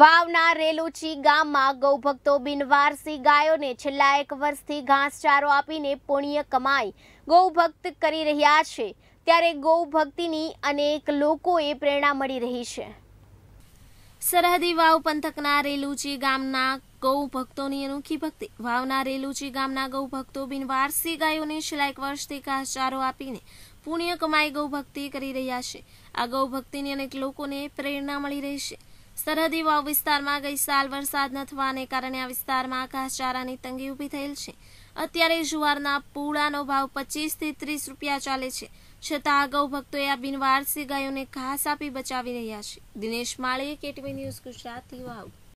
વાવના રેલુચી ગામમાં ગૌભક્તો બિનવારસી ગાયોને છેલ્લા એક વર્ષથી ઘાસચારો આપીને પુણ્ય કમાઈ ગૌભક્ત કરી રહ્યા છે ત્યારે ગૌભક્તિની અનેક લોકોએ પ્રેરણા મળી રહી છે સરહદી વાવ પંથકના રેલુચી ગામના ગૌ ભક્તોની અનોખી ભક્તિ વાવના રેલુચી ગામના ગૌ ભક્તો બિનવારસી ગાયોને છેલ્લા એક વર્ષથી ઘાસચારો આપીને પુણ્ય કમાઈ ગૌ ભક્તિ કરી રહ્યા છે આ ગૌ ભક્તિની અનેક લોકોને પ્રેરણા મળી રહી છે સરહદી વાવ વિસ્તારમાં ગઈ સાલ વરસાદ ન થવાને કારણે આ વિસ્તારમાં ઘાસચારાની તંગી ઊભી થયેલ છે અત્યારે જુવારના પૂળાનો ભાવ પચીસથી ત્રીસ રૂપિયા ચાલે છે છતાં અગાઉ ભક્તોએ આ બિનવારસી ગાયોને ઘાસ આપી બચાવી રહ્યા છે દિનેશ માળીએ કેટવી ન્યૂઝ ગુજરાતી વાવ